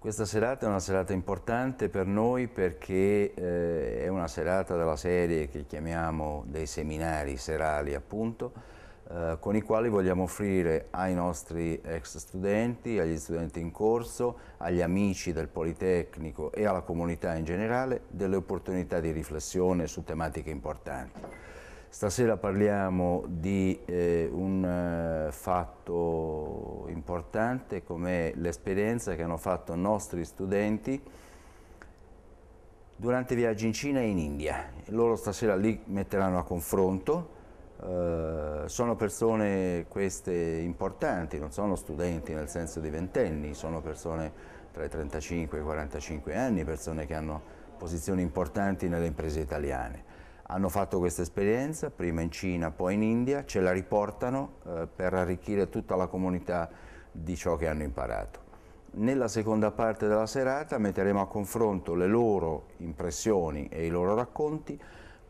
Questa serata è una serata importante per noi perché eh, è una serata della serie che chiamiamo dei seminari serali appunto, eh, con i quali vogliamo offrire ai nostri ex studenti, agli studenti in corso, agli amici del Politecnico e alla comunità in generale delle opportunità di riflessione su tematiche importanti. Stasera parliamo di eh, un eh, fatto importante come l'esperienza che hanno fatto nostri studenti durante i viaggi in Cina e in India. Loro stasera li metteranno a confronto. Eh, sono persone queste importanti, non sono studenti nel senso di ventenni, sono persone tra i 35 e i 45 anni, persone che hanno posizioni importanti nelle imprese italiane hanno fatto questa esperienza, prima in Cina, poi in India, ce la riportano eh, per arricchire tutta la comunità di ciò che hanno imparato. Nella seconda parte della serata metteremo a confronto le loro impressioni e i loro racconti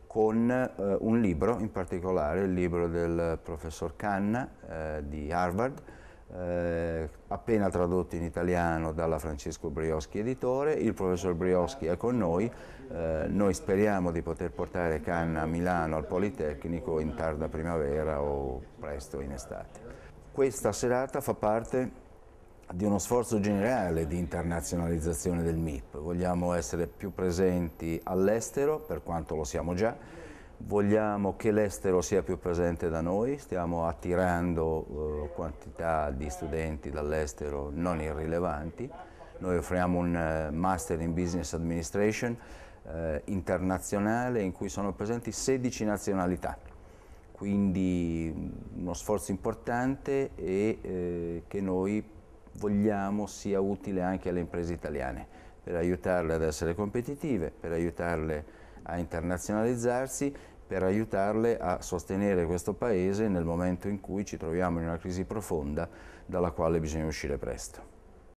con eh, un libro, in particolare il libro del professor Canna eh, di Harvard, eh, appena tradotto in italiano dalla Francesco Brioschi editore, il professor Brioschi è con noi, eh, noi speriamo di poter portare Canna a Milano al Politecnico in tarda primavera o presto in estate. Questa serata fa parte di uno sforzo generale di internazionalizzazione del MIP, vogliamo essere più presenti all'estero per quanto lo siamo già, vogliamo che l'estero sia più presente da noi, stiamo attirando eh, quantità di studenti dall'estero non irrilevanti, noi offriamo un uh, Master in Business Administration eh, internazionale in cui sono presenti 16 nazionalità, quindi mm, uno sforzo importante e eh, che noi vogliamo sia utile anche alle imprese italiane per aiutarle ad essere competitive, per aiutarle a internazionalizzarsi per aiutarle a sostenere questo Paese nel momento in cui ci troviamo in una crisi profonda dalla quale bisogna uscire presto.